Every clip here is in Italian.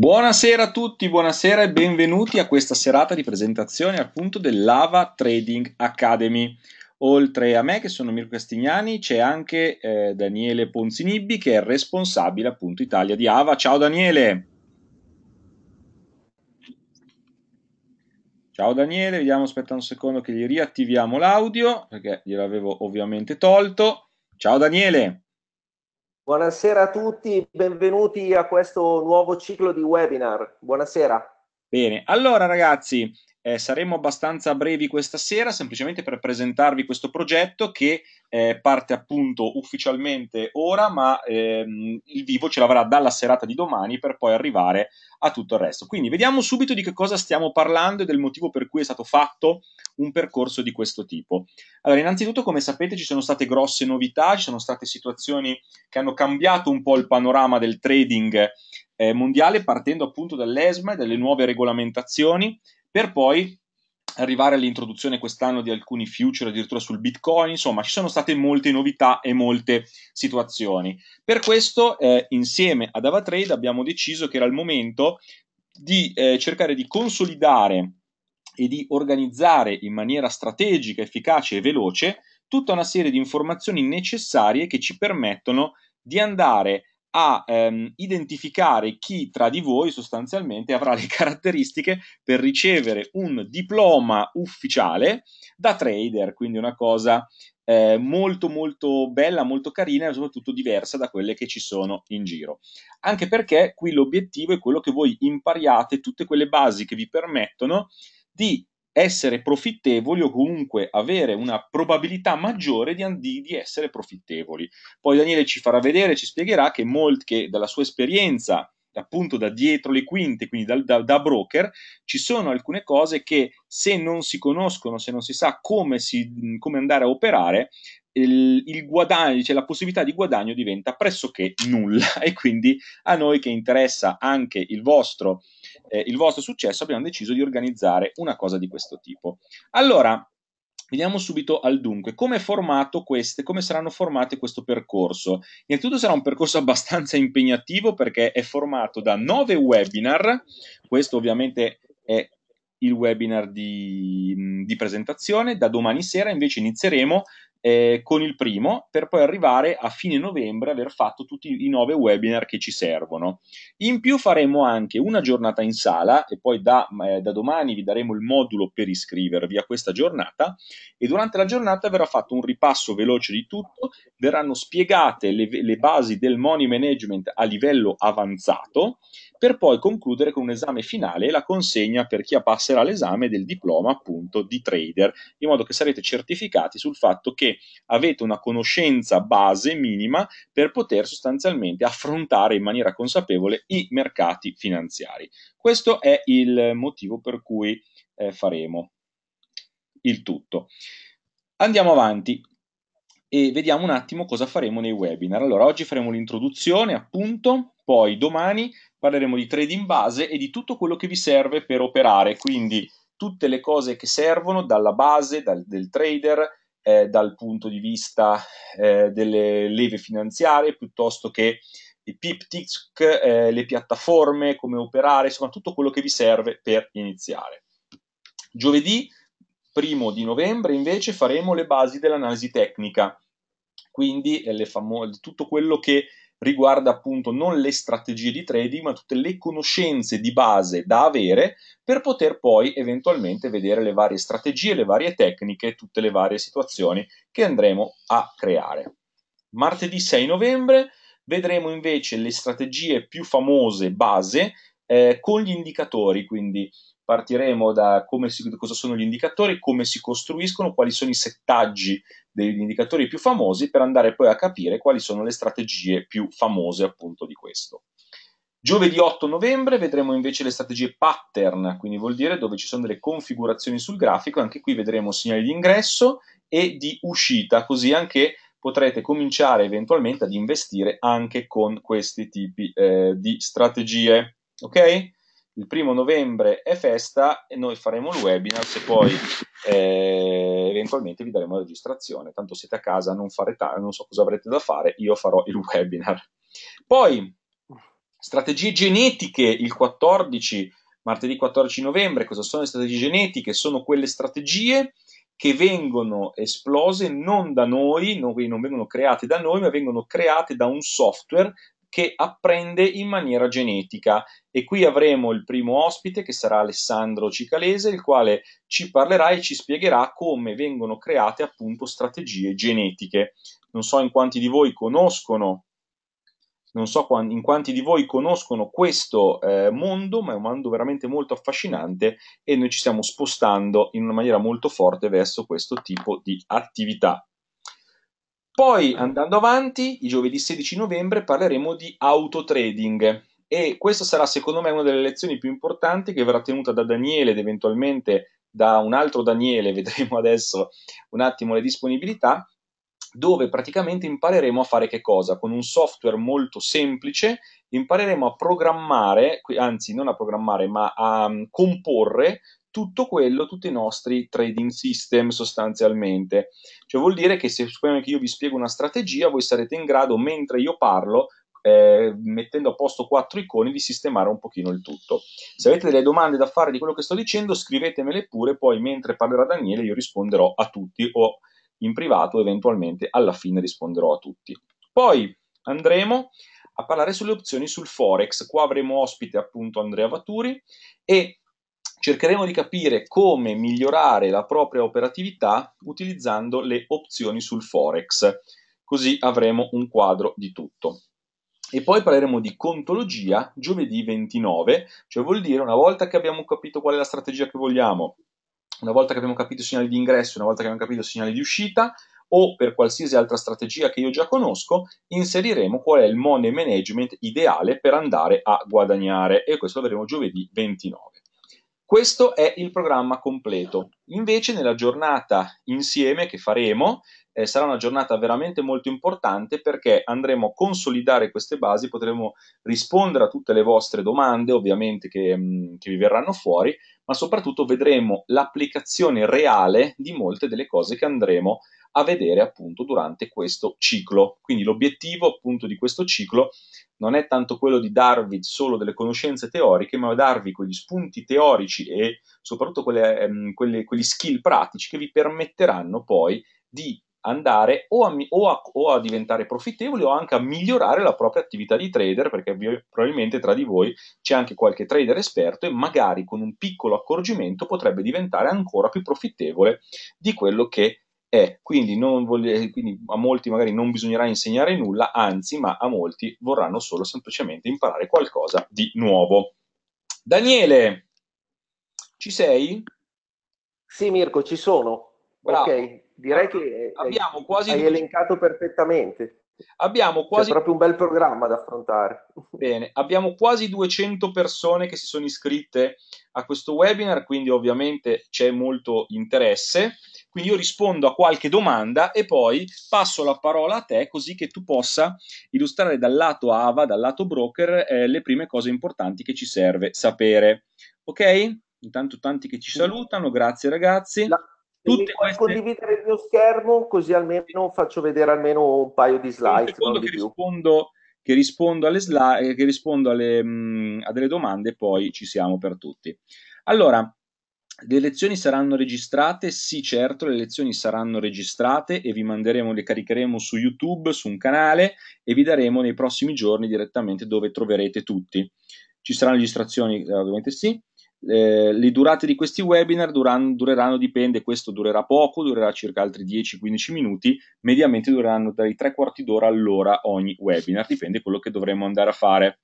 Buonasera a tutti, buonasera e benvenuti a questa serata di presentazione appunto dell'Ava Trading Academy. Oltre a me, che sono Mirko Castignani, c'è anche eh, Daniele Ponzinibbi che è responsabile appunto Italia di Ava. Ciao Daniele! Ciao Daniele, vediamo, aspetta un secondo che gli riattiviamo l'audio perché gliel'avevo ovviamente tolto. Ciao Daniele! Buonasera a tutti, benvenuti a questo nuovo ciclo di webinar. Buonasera. Bene, allora ragazzi, eh, saremo abbastanza brevi questa sera, semplicemente per presentarvi questo progetto che eh, parte appunto ufficialmente ora, ma ehm, il vivo ce l'avrà dalla serata di domani per poi arrivare a tutto il resto. Quindi vediamo subito di che cosa stiamo parlando e del motivo per cui è stato fatto un percorso di questo tipo. Allora, innanzitutto, come sapete, ci sono state grosse novità, ci sono state situazioni che hanno cambiato un po' il panorama del trading eh, mondiale, partendo appunto dall'ESMA e dalle nuove regolamentazioni per poi arrivare all'introduzione quest'anno di alcuni future addirittura sul Bitcoin, insomma ci sono state molte novità e molte situazioni. Per questo eh, insieme ad Avatrade abbiamo deciso che era il momento di eh, cercare di consolidare e di organizzare in maniera strategica, efficace e veloce tutta una serie di informazioni necessarie che ci permettono di andare a ehm, identificare chi tra di voi sostanzialmente avrà le caratteristiche per ricevere un diploma ufficiale da trader, quindi una cosa eh, molto molto bella, molto carina e soprattutto diversa da quelle che ci sono in giro. Anche perché qui l'obiettivo è quello che voi impariate tutte quelle basi che vi permettono di essere profittevoli o comunque avere una probabilità maggiore di, di, di, essere profittevoli. Poi Daniele ci farà vedere, ci spiegherà che molti che dalla sua esperienza appunto da dietro le quinte, quindi da, da, da, broker, ci sono alcune cose che se non si conoscono, se non si sa come, si, come andare a operare, il, il guadagno, cioè la possibilità di guadagno diventa pressoché nulla e quindi a noi che interessa anche il vostro, eh, il vostro successo abbiamo deciso di organizzare una cosa di questo tipo. Allora, Veniamo subito al dunque. Come, queste, come saranno formate questo percorso? Innanzitutto sarà un percorso abbastanza impegnativo perché è formato da nove webinar. Questo ovviamente è il webinar di, di presentazione. Da domani sera invece inizieremo eh, con il primo, per poi arrivare a fine novembre aver fatto tutti i nove webinar che ci servono. In più faremo anche una giornata in sala e poi da, eh, da domani vi daremo il modulo per iscrivervi a questa giornata e durante la giornata verrà fatto un ripasso veloce di tutto, verranno spiegate le, le basi del money management a livello avanzato per poi concludere con un esame finale e la consegna per chi passerà l'esame del diploma appunto di trader, in modo che sarete certificati sul fatto che avete una conoscenza base minima per poter sostanzialmente affrontare in maniera consapevole i mercati finanziari. Questo è il motivo per cui eh, faremo il tutto. Andiamo avanti e vediamo un attimo cosa faremo nei webinar. Allora, oggi faremo l'introduzione, appunto, poi domani parleremo di trading base e di tutto quello che vi serve per operare, quindi tutte le cose che servono dalla base dal, del trader, eh, dal punto di vista eh, delle leve finanziarie, piuttosto che i piptic, eh, le piattaforme, come operare, insomma tutto quello che vi serve per iniziare. Giovedì, primo di novembre, invece faremo le basi dell'analisi tecnica, quindi eh, famo- tutto quello che riguarda appunto non le strategie di trading, ma tutte le conoscenze di base da avere per poter poi eventualmente vedere le varie strategie, le varie tecniche, tutte le varie situazioni che andremo a creare. Martedì 6 novembre vedremo invece le strategie più famose base eh, con gli indicatori, quindi partiremo da si, cosa sono gli indicatori, come si costruiscono, quali sono i settaggi degli indicatori più famosi per andare poi a capire quali sono le strategie più famose appunto di questo. Giovedì 8 novembre vedremo invece le strategie pattern, quindi vuol dire dove ci sono delle configurazioni sul grafico, anche qui vedremo segnali di ingresso e di uscita, così anche potrete cominciare eventualmente ad investire anche con questi tipi eh, di strategie ok? Il primo novembre è festa e noi faremo il webinar, se poi eh, eventualmente vi daremo la registrazione, tanto siete a casa, non fare tardi, non so cosa avrete da fare, io farò il webinar. Poi, strategie genetiche, il 14, martedì 14 novembre, cosa sono le strategie genetiche? Sono quelle strategie che vengono esplose non da noi, non, non vengono create da noi, ma vengono create da un software che apprende in maniera genetica e qui avremo il primo ospite che sarà Alessandro Cicalese il quale ci parlerà e ci spiegherà come vengono create appunto strategie genetiche. Non so in quanti di voi conoscono non so in quanti di voi conoscono questo eh, mondo, ma è un mondo veramente molto affascinante e noi ci stiamo spostando in una maniera molto forte verso questo tipo di attività. Poi andando avanti, il giovedì 16 novembre parleremo di autotrading e questa sarà secondo me una delle lezioni più importanti che verrà tenuta da Daniele ed eventualmente da un altro Daniele, vedremo adesso un attimo le disponibilità, dove praticamente impareremo a fare che cosa? Con un software molto semplice impareremo a programmare, anzi non a programmare, ma a mm, comporre tutto quello, tutti i nostri trading system sostanzialmente. Cioè vuol dire che se supponiamo che io vi spiego una strategia, voi sarete in grado, mentre io parlo, eh, mettendo a posto quattro iconi, di sistemare un pochino il tutto. Se avete delle domande da fare di quello che sto dicendo, scrivetemele pure, poi mentre parlerà Daniele io risponderò a tutti o in privato eventualmente alla fine risponderò a tutti. Poi andremo a parlare sulle opzioni sul Forex. Qua avremo ospite appunto Andrea Vaturi e cercheremo di capire come migliorare la propria operatività utilizzando le opzioni sul Forex, così avremo un quadro di tutto. E poi parleremo di contologia giovedì 29, cioè vuol dire una volta che abbiamo capito qual è la strategia che vogliamo, una volta che abbiamo capito i segnali di ingresso, una volta che abbiamo capito i segnali di uscita, o per qualsiasi altra strategia che io già conosco, inseriremo qual è il money management ideale per andare a guadagnare e questo lo vedremo giovedì 29. Questo è il programma completo. Invece nella giornata insieme che faremo eh, sarà una giornata veramente molto importante perché andremo a consolidare queste basi, potremo rispondere a tutte le vostre domande ovviamente che, mm, che vi verranno fuori, ma soprattutto vedremo l'applicazione reale di molte delle cose che andremo a a vedere appunto durante questo ciclo. Quindi l'obiettivo appunto di questo ciclo non è tanto quello di darvi solo delle conoscenze teoriche, ma darvi quegli spunti teorici e soprattutto quelle, ehm, quelle, quegli skill pratici che vi permetteranno poi di andare o a, o, a, o a, diventare profittevoli o anche a migliorare la propria attività di trader, perché vi, probabilmente tra di voi c'è anche qualche trader esperto e magari con un piccolo accorgimento potrebbe diventare ancora più profittevole di quello che è, eh, quindi, voglia, eh, quindi, a molti magari non bisognerà insegnare nulla, anzi, ma a molti vorranno solo semplicemente imparare qualcosa di nuovo. Daniele, ci sei? Sì, Mirko, ci sono. Bravo. Ok, direi che abbiamo quasi hai elencato perfettamente. Abbiamo cioè, quasi... C'è proprio un bel programma da affrontare. Bene, abbiamo quasi 200 persone che si sono iscritte a questo webinar, quindi ovviamente c'è molto interesse. Quindi io rispondo a qualche domanda e poi passo la parola a te così che tu possa illustrare dal lato AVA, dal lato broker, eh, le prime cose importanti che ci serve sapere. Ok? Intanto tanti che ci salutano, grazie ragazzi. La Tutte Se queste... condividere il mio schermo così almeno faccio vedere almeno un paio di slide. Secondo che, rispondo, che rispondo, alle slide, eh, che rispondo alle, mh, mm, a delle domande poi ci siamo per tutti. Allora, le lezioni saranno registrate? Sì, certo, le lezioni saranno registrate e vi manderemo, le caricheremo su YouTube, su un canale e vi daremo nei prossimi giorni direttamente dove troverete tutti. Ci saranno registrazioni? Eh, ovviamente sì. Eh, le durate di questi webinar duran- dureranno, dipende, questo durerà poco, durerà circa altri 10-15 minuti, mediamente dureranno dai tre quarti d'ora all'ora ogni webinar, dipende quello che dovremo andare a fare.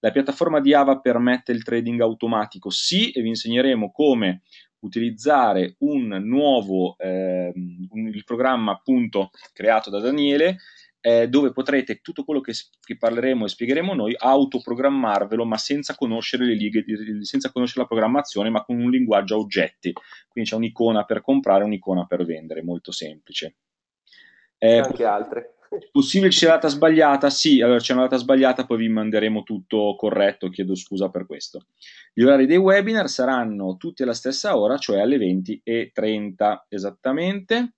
La piattaforma di Ava permette il trading automatico, sì, e vi insegneremo come utilizzare un nuovo eh, un, il programma appunto creato da Daniele eh, dove potrete tutto quello che, che, parleremo e spiegheremo noi autoprogrammarvelo, ma senza conoscere le righe, senza conoscere la programmazione, ma con un linguaggio a oggetti. Quindi c'è un'icona per comprare, un'icona per vendere, molto semplice. Eh, anche altre. Possibile ci sia la data sbagliata? Sì, allora c'è una data sbagliata, poi vi manderemo tutto corretto, chiedo scusa per questo. Gli orari dei webinar saranno tutti alla stessa ora, cioè alle 20.30 esattamente.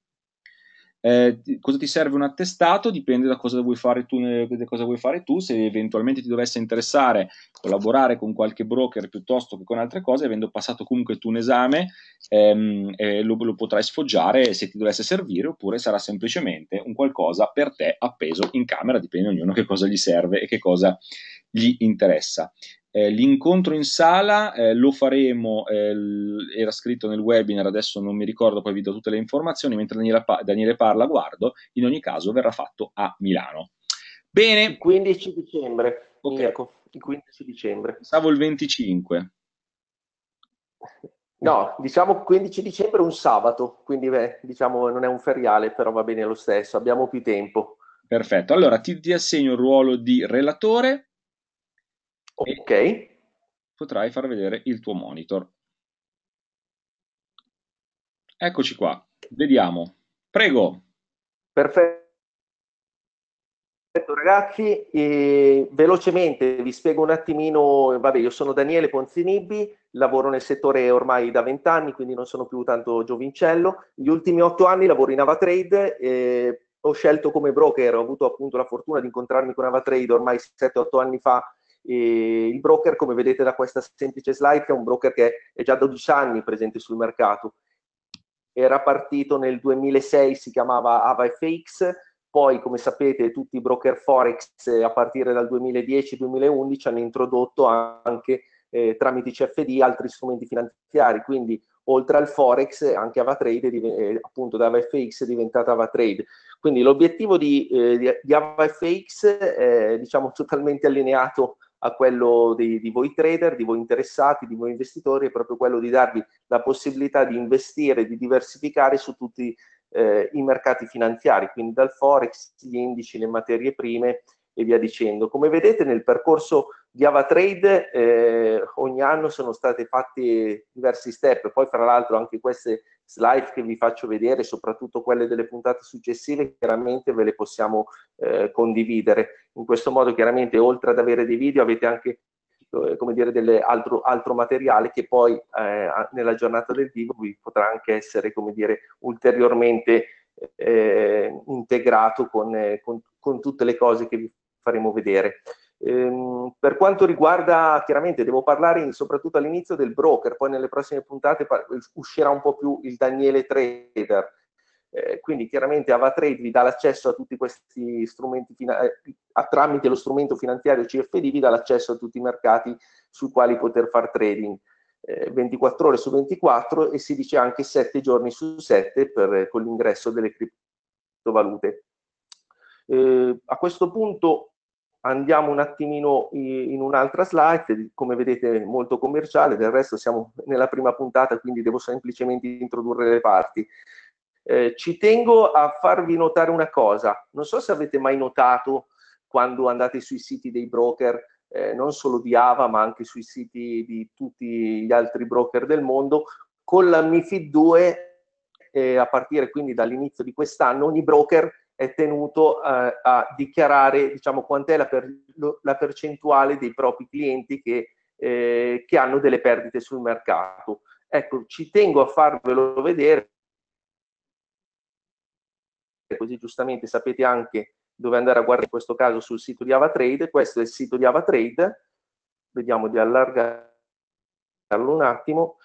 Eh, cosa ti serve un attestato? Dipende da cosa vuoi fare tu, eh, cosa vuoi fare tu. se eventualmente ti dovesse interessare collaborare con qualche broker piuttosto che con altre cose, avendo passato comunque tu un esame, ehm, eh, lo, lo, potrai sfoggiare se ti dovesse servire oppure sarà semplicemente un qualcosa per te appeso in camera, dipende da ognuno che cosa gli serve e che cosa gli interessa. Eh, l'incontro in sala eh, lo faremo, eh, l- era scritto nel webinar, adesso non mi ricordo, poi vi do tutte le informazioni, mentre Daniele, pa- Daniele parla, guardo, in ogni caso verrà fatto a Milano. Bene. 15 dicembre, Ok, Mirko, il 15 dicembre. Pensavo il 25. No, diciamo 15 dicembre un sabato, quindi beh, diciamo non è un feriale, però va bene lo stesso, abbiamo più tempo. Perfetto, allora ti, ti assegno il ruolo di relatore, Ok. Potrai far vedere il tuo monitor. Eccoci qua. Vediamo. Prego. Perfetto. ragazzi, e velocemente vi spiego un attimino, vabbè io sono Daniele Ponzinibbi, lavoro nel settore ormai da vent'anni, quindi non sono più tanto giovincello, gli ultimi otto anni lavoro in Avatrade, eh, ho scelto come broker, ho avuto appunto la fortuna di incontrarmi con Avatrade ormai 7-8 anni fa e il broker, come vedete da questa semplice slide, è un broker che è già 12 anni presente sul mercato. Era partito nel 2006, si chiamava AvaFX, poi come sapete tutti i broker Forex eh, a partire dal 2010-2011 hanno introdotto anche eh, tramite CFD altri strumenti finanziari, quindi oltre al Forex anche AvaTrade, eh, appunto da AvaFX è diventata AvaTrade. Quindi l'obiettivo di, eh, di AvaFX è diciamo, totalmente allineato a quello di, di, voi trader, di voi interessati, di voi investitori, è proprio quello di darvi la possibilità di investire, di diversificare su tutti eh, i mercati finanziari, quindi dal forex, gli indici, le materie prime e via dicendo. Come vedete nel percorso di Avatrade eh, ogni anno sono state fatte diversi step, poi fra l'altro anche queste slide che vi faccio vedere, soprattutto quelle delle puntate successive, chiaramente ve le possiamo eh, condividere. In questo modo, chiaramente, oltre ad avere dei video, avete anche eh, come dire, delle altro, altro materiale che poi eh, nella giornata del vivo vi potrà anche essere come dire, ulteriormente eh, integrato con, eh, con, con tutte le cose che vi faremo vedere. Ehm, per quanto riguarda, chiaramente devo parlare in, soprattutto all'inizio del broker, poi nelle prossime puntate eh, uscirà un po' più il Daniele Trader. Eh, quindi chiaramente AvaTrade vi dà l'accesso a tutti questi strumenti, eh, a, tramite lo strumento finanziario CFD vi dà l'accesso a tutti i mercati sui quali poter fare trading. 24 eh, ore su 24 e si dice anche 7 giorni su 7 per, con l'ingresso delle criptovalute. Eh, a questo punto Andiamo un attimino in un'altra slide, come vedete molto commerciale, del resto siamo nella prima puntata, quindi devo semplicemente introdurre le parti. Eh, ci tengo a farvi notare una cosa, non so se avete mai notato quando andate sui siti dei broker, eh, non solo di Ava, ma anche sui siti di tutti gli altri broker del mondo, con la MIFID 2, eh, a partire quindi dall'inizio di quest'anno, ogni broker è tenuto eh, a dichiarare diciamo, quant'è la, per, la, percentuale dei propri clienti che, eh, che, hanno delle perdite sul mercato. Ecco, ci tengo a farvelo vedere, così giustamente sapete anche dove andare a guardare in questo caso sul sito di AvaTrade. Questo è il sito di AvaTrade, vediamo di allargarlo un attimo.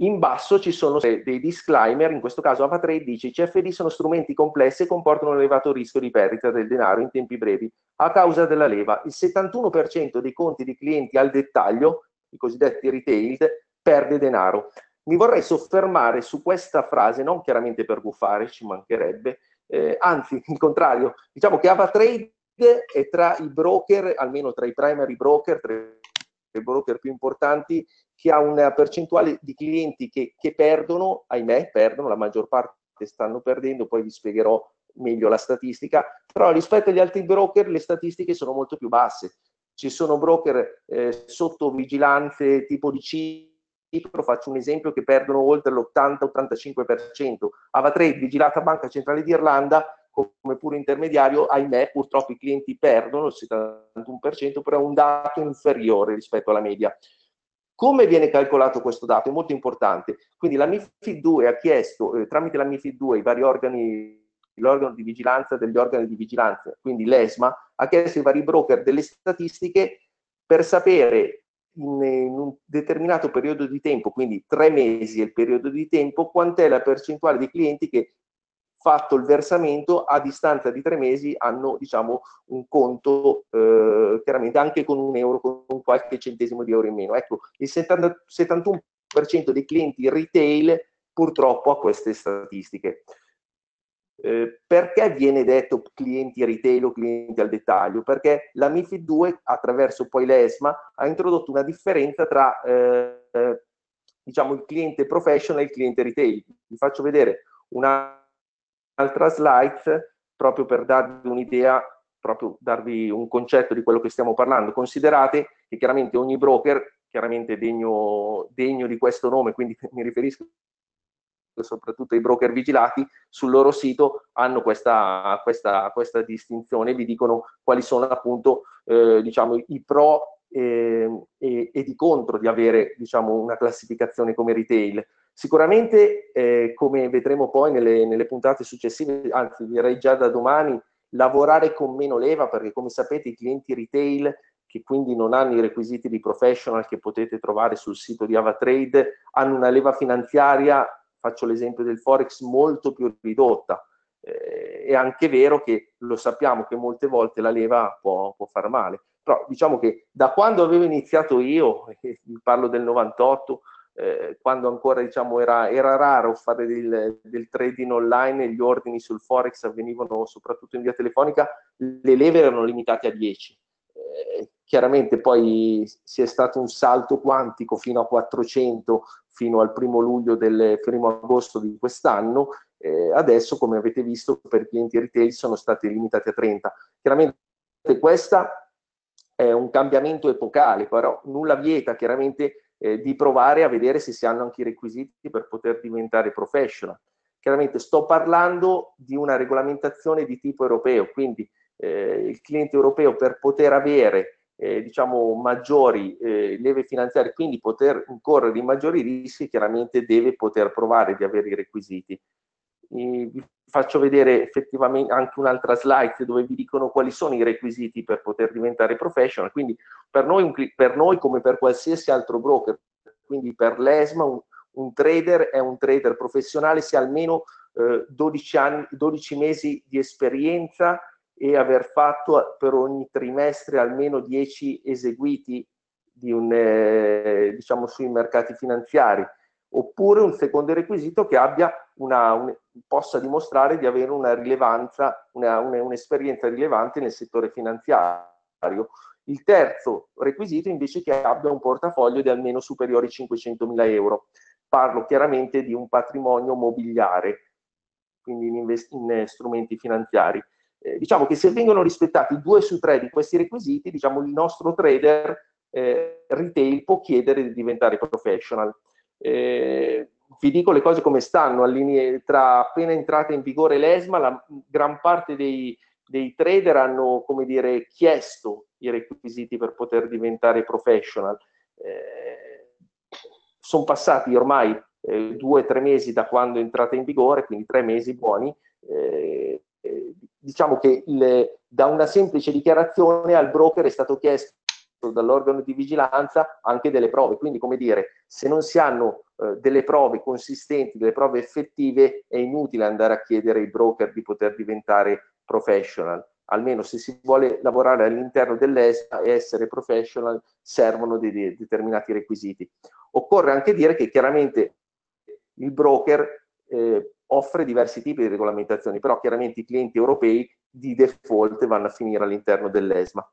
In basso ci sono dei disclaimer, in questo caso AvaTrade 3 dice i CFD sono strumenti complessi e comportano un elevato rischio di perdita del denaro in tempi brevi a causa della leva. Il 71% dei conti di clienti al dettaglio, i cosiddetti retail, perde denaro. Mi vorrei soffermare su questa frase, non chiaramente per buffare, ci mancherebbe, eh, anzi, il contrario, diciamo che AvaTrade è tra i broker, almeno tra i primary broker, tra i broker più importanti, che ha una percentuale di clienti che, che perdono, ahimè, perdono, la maggior parte stanno perdendo, poi vi spiegherò meglio la statistica, però rispetto agli altri broker le statistiche sono molto più basse. Ci sono broker eh, sotto vigilanze tipo di Cipro, faccio un esempio, che perdono oltre l'80-85%. Ava3, vigilata Banca Centrale d'Irlanda, come pure intermediario, ahimè, purtroppo i clienti perdono il 71%, però è un dato inferiore rispetto alla media. Come viene calcolato questo dato? È molto importante. Quindi la MIFID 2 ha chiesto, eh, tramite la MIFID 2, i vari organi, l'organo di vigilanza degli organi di vigilanza, quindi l'ESMA, ha chiesto ai vari broker delle statistiche per sapere in, in un determinato periodo di tempo, quindi tre mesi è il periodo di tempo, quant'è la percentuale di clienti che fatto il versamento a distanza di tre mesi hanno diciamo un conto eh, chiaramente anche con un euro con qualche centesimo di euro in meno ecco il 70, 71% dei clienti retail purtroppo ha queste statistiche eh, perché viene detto clienti retail o clienti al dettaglio? Perché la MIFID 2 attraverso poi l'ESMA ha introdotto una differenza tra eh, eh, diciamo il cliente professional e il cliente retail. Vi faccio vedere una un'altra slide proprio per darvi un'idea, proprio darvi un concetto di quello che stiamo parlando. Considerate che chiaramente ogni broker, chiaramente degno, degno di questo nome, quindi mi riferisco soprattutto ai broker vigilati, sul loro sito hanno questa, questa, questa distinzione, vi dicono quali sono appunto eh, diciamo, i pro e, eh, e, e, di contro di avere diciamo, una classificazione come retail. Sicuramente, eh, come vedremo poi nelle, nelle, puntate successive, anzi direi già da domani, lavorare con meno leva, perché come sapete i clienti retail, che quindi non hanno i requisiti di professional che potete trovare sul sito di Avatrade, hanno una leva finanziaria, faccio l'esempio del Forex, molto più ridotta. Eh, è anche vero che lo sappiamo che molte volte la leva può, può far male. Però diciamo che da quando avevo iniziato io, parlo del 98, eh, quando ancora diciamo, era, era raro fare del, del, trading online e gli ordini sul forex avvenivano soprattutto in via telefonica, le leve erano limitate a 10. Eh, chiaramente poi si è stato un salto quantico fino a 400 fino al primo luglio del primo agosto di quest'anno. Eh, adesso, come avete visto, per clienti retail sono stati limitati a 30. Chiaramente questo è un cambiamento epocale, però nulla vieta chiaramente eh, di provare a vedere se si hanno anche i requisiti per poter diventare professional. Chiaramente sto parlando di una regolamentazione di tipo europeo, quindi eh, il cliente europeo per poter avere eh, diciamo, maggiori eh, leve finanziarie, quindi poter incorrere in maggiori rischi, chiaramente deve poter provare di avere i requisiti vi faccio vedere effettivamente anche un'altra slide dove vi dicono quali sono i requisiti per poter diventare professional. Quindi per noi, per noi come per qualsiasi altro broker, quindi per l'ESMA, un, un trader è un trader professionale se almeno eh, 12, anni, 12 mesi di esperienza e aver fatto per ogni trimestre almeno 10 eseguiti di un, eh, diciamo sui mercati finanziari oppure un secondo requisito che abbia una, un, possa dimostrare di avere una rilevanza, una, un'esperienza rilevante nel settore finanziario. Il terzo requisito invece è che abbia un portafoglio di almeno superiore ai 500.000 euro. Parlo chiaramente di un patrimonio mobiliare, quindi in, invest- in eh, strumenti finanziari. Eh, diciamo che se vengono rispettati due su tre di questi requisiti, diciamo, il nostro trader eh, retail può chiedere di diventare professional. Eh, vi dico le cose come stanno, linee, tra appena entrata in vigore l'ESMA, la gran parte dei, dei trader hanno dire, chiesto i requisiti per poter diventare professional. Eh, sono passati ormai eh, due o tre mesi da quando è entrata in vigore, quindi tre mesi buoni. Eh, eh diciamo che le, da una semplice dichiarazione al broker è stato chiesto dall'organo di vigilanza anche delle prove, quindi come dire, se non si hanno eh, delle prove consistenti, delle prove effettive, è inutile andare a chiedere ai broker di poter diventare professional. Almeno se si vuole lavorare all'interno dell'ESA e essere professional servono dei, determinati requisiti. Occorre anche dire che chiaramente il broker eh, offre diversi tipi di regolamentazioni, però chiaramente i clienti europei di default vanno a finire all'interno dell'ESMA.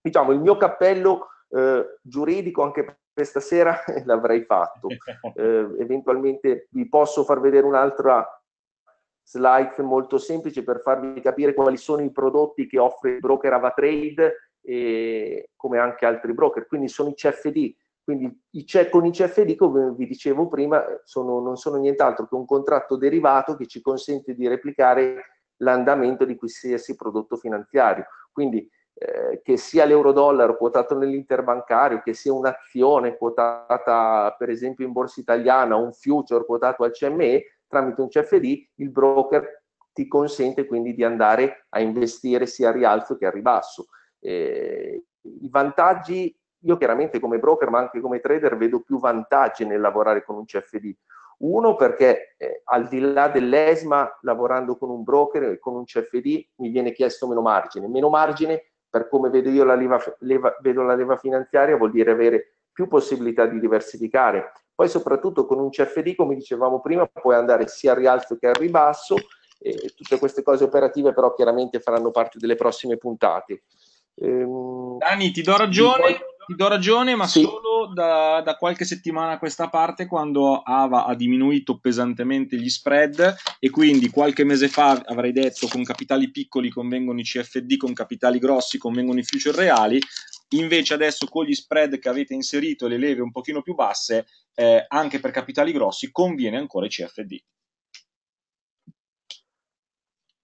Diciamo, il mio cappello eh, giuridico anche questa sera l'avrei fatto. Eh, eventualmente vi posso far vedere un'altra slide molto semplice per farvi capire quali sono i prodotti che offre il broker Avatrade e come anche altri broker. Quindi sono i CFD. Quindi i C- con i CFD, come vi dicevo prima, sono, non sono nient'altro che un contratto derivato che ci consente di replicare l'andamento di qualsiasi prodotto finanziario. Quindi eh, che sia l'euro-dollaro quotato nell'interbancario, che sia un'azione quotata per esempio in borsa italiana, un future quotato al CME, tramite un CFD, il broker ti consente quindi di andare a investire sia a rialzo che a ribasso. Eh, I vantaggi, io chiaramente come broker ma anche come trader vedo più vantaggi nel lavorare con un CFD. Uno perché eh, al di là dell'ESMA, lavorando con un broker e con un CFD, mi viene chiesto meno margine. Meno margine per come vedo io la leva, leva, vedo la leva finanziaria, vuol dire avere più possibilità di diversificare. Poi soprattutto con un CFD, come dicevamo prima, puoi andare sia al rialzo che al ribasso, eh, tutte queste cose operative però chiaramente faranno parte delle prossime puntate. Ehm, Dani, ti do ragione ti do ragione, ma sì. solo da, da, qualche settimana a questa parte, quando Ava ha diminuito pesantemente gli spread, e quindi qualche mese fa avrei detto con capitali piccoli convengono i CFD, con capitali grossi convengono i future reali. Invece adesso con gli spread che avete inserito e le leve un pochino più basse, eh, anche per capitali grossi conviene ancora i CFD.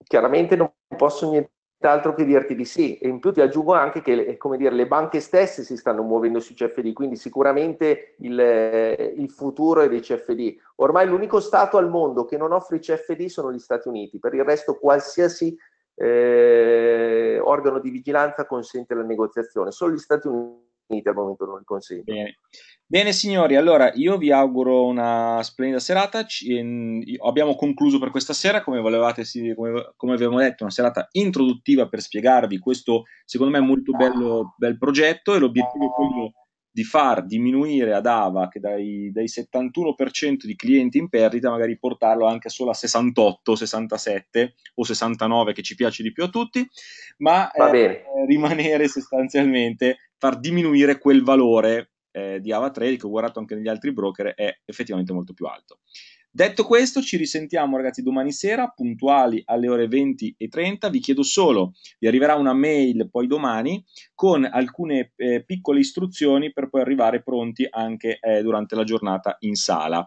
Chiaramente non posso niente altro che dirti di sì. E in più ti aggiungo anche che eh, dire, le banche stesse si stanno muovendo sui CFD, quindi sicuramente il, eh, il, futuro è dei CFD. Ormai l'unico Stato al mondo che non offre i CFD sono gli Stati Uniti, per il resto qualsiasi eh, organo di vigilanza consente la negoziazione, solo gli Stati Uniti al momento non li consiglio. Bene. Bene. signori, allora io vi auguro una splendida serata, Ci, ehm, in, abbiamo concluso per questa sera, come, volevate, come, come abbiamo detto, una serata introduttiva per spiegarvi questo, secondo me, molto bello, bel progetto e l'obiettivo è quello di far diminuire ad Ava, che dai, dai 71% di clienti in perdita, magari portarlo anche solo a 68, 67 o 69, che ci piace di più a tutti, ma eh, rimanere sostanzialmente far diminuire quel valore eh, di AvaTrade che ho guardato anche negli altri broker è effettivamente molto più alto. Detto questo, ci risentiamo ragazzi domani sera, puntuali alle ore 20 e 30. Vi chiedo solo, vi arriverà una mail poi domani con alcune eh, piccole istruzioni per poi arrivare pronti anche eh, durante la giornata in sala.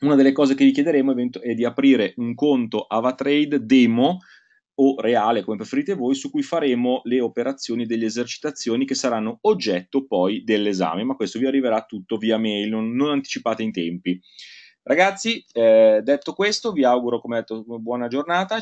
Una delle cose che vi chiederemo è di aprire un conto AvaTrade demo o reale, come preferite voi, su cui faremo le operazioni delle esercitazioni che saranno oggetto poi dell'esame, ma questo vi arriverà tutto via mail, non, non anticipate in tempi. Ragazzi, eh, detto questo, vi auguro, come detto, buona giornata.